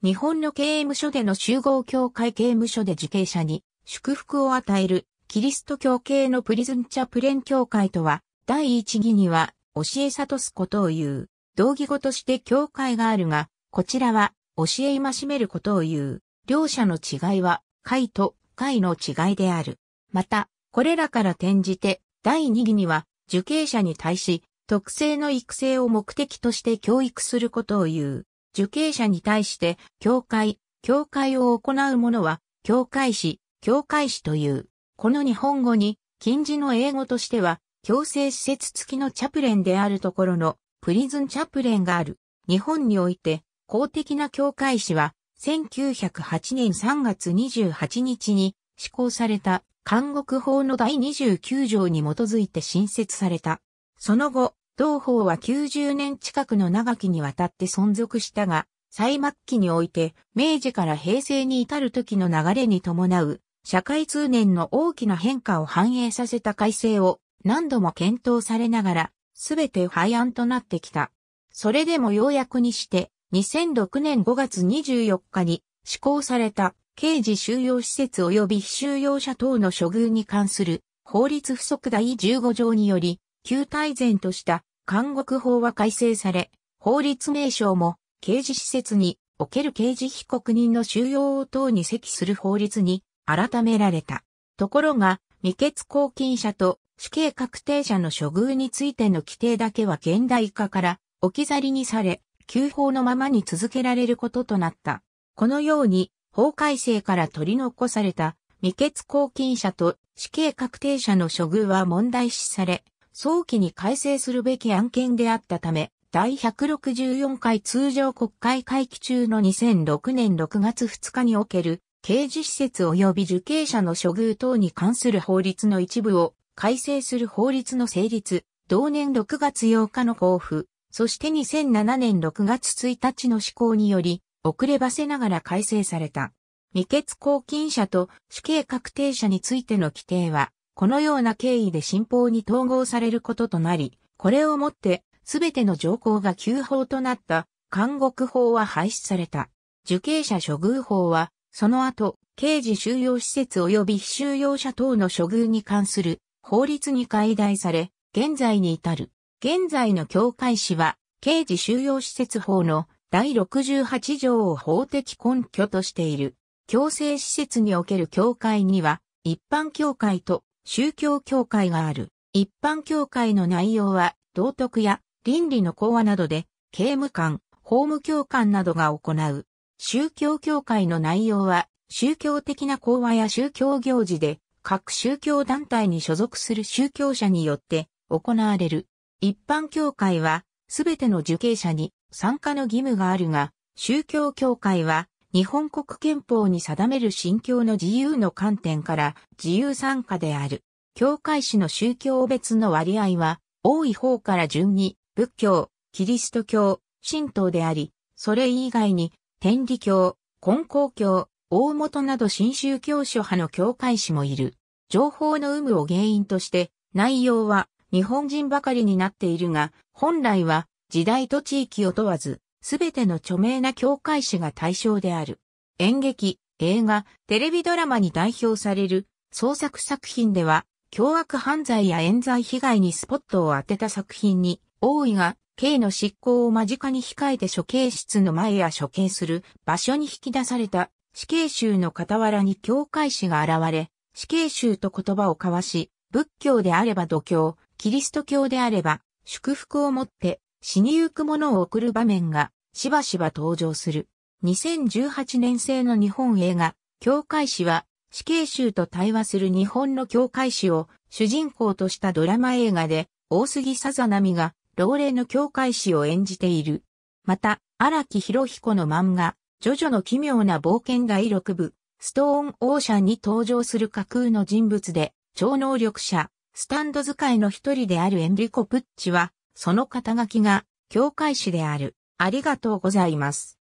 日本の刑務所での集合教会刑務所で受刑者に祝福を与えるキリスト教系のプリズンチャプレン教会とは、第一義には教え悟すことを言う。同義語として教会があるが、こちらは教え戒めることを言う。両者の違いは、会と会の違いである。また、これらから転じて、第二義には、受刑者に対し、特性の育成を目的として教育することを言う。受刑者に対して、教会、教会を行う者は、教会士、教会士という。この日本語に、近似の英語としては、強制施設付きのチャプレンであるところの、プリズンチャプレンがある。日本において、公的な教会士は、1908年3月28日に施行された監獄法の第29条に基づいて新設された。その後、同法は90年近くの長きにわたって存続したが、最末期において、明治から平成に至る時の流れに伴う、社会通念の大きな変化を反映させた改正を何度も検討されながら、すべて廃案となってきた。それでもようやくにして、2006年5月24日に施行された刑事収容施設及び非収容者等の処遇に関する法律不足第15条により、旧大前とした監獄法は改正され、法律名称も刑事施設における刑事被告人の収容を等に席する法律に改められた。ところが、未決公禁者と死刑確定者の処遇についての規定だけは現代化から置き去りにされ、旧法のままに続けられることとなった。このように、法改正から取り残された未決公禁者と死刑確定者の処遇は問題視され、早期に改正するべき案件であったため、第164回通常国会会期中の2006年6月2日における、刑事施設及び受刑者の処遇等に関する法律の一部を改正する法律の成立、同年6月8日の交付、そして2007年6月1日の施行により、遅ればせながら改正された。未決公禁者と死刑確定者についての規定は、このような経緯で新法に統合されることとなり、これをもって、すべての条項が旧法となった、監獄法は廃止された。受刑者処遇法は、その後、刑事収容施設及び非収容者等の処遇に関する法律に改題され、現在に至る。現在の教会史は、刑事収容施設法の第68条を法的根拠としている。強制施設における教会には、一般教会と宗教協会がある。一般協会の内容は、道徳や倫理の講話などで、刑務官、法務教官などが行う。宗教協会の内容は、宗教的な講話や宗教行事で、各宗教団体に所属する宗教者によって行われる。一般教会は、すべての受刑者に参加の義務があるが、宗教協会は、日本国憲法に定める信教の自由の観点から自由参加である。教会史の宗教別の割合は、多い方から順に、仏教、キリスト教、神道であり、それ以外に、天理教、根高教、大元など新宗教諸派の教会史もいる。情報の有無を原因として、内容は日本人ばかりになっているが、本来は時代と地域を問わず、すべての著名な教会誌が対象である。演劇、映画、テレビドラマに代表される創作作品では、凶悪犯罪や冤罪被害にスポットを当てた作品に、多いが刑の執行を間近に控えて処刑室の前や処刑する場所に引き出された死刑囚の傍らに教会士が現れ、死刑囚と言葉を交わし、仏教であれば度胸、キリスト教であれば祝福を持って死にゆく者を送る場面がしばしば登場する。2018年製の日本映画、教会史は死刑囚と対話する日本の教会史を主人公としたドラマ映画で、大杉さざなみが老齢の教会史を演じている。また、荒木博彦の漫画、ジョジョの奇妙な冒険第6部、ストーンオーシャンに登場する架空の人物で、超能力者、スタンド使いの一人であるエンリコ・プッチは、その肩書きが、教会史である。ありがとうございます。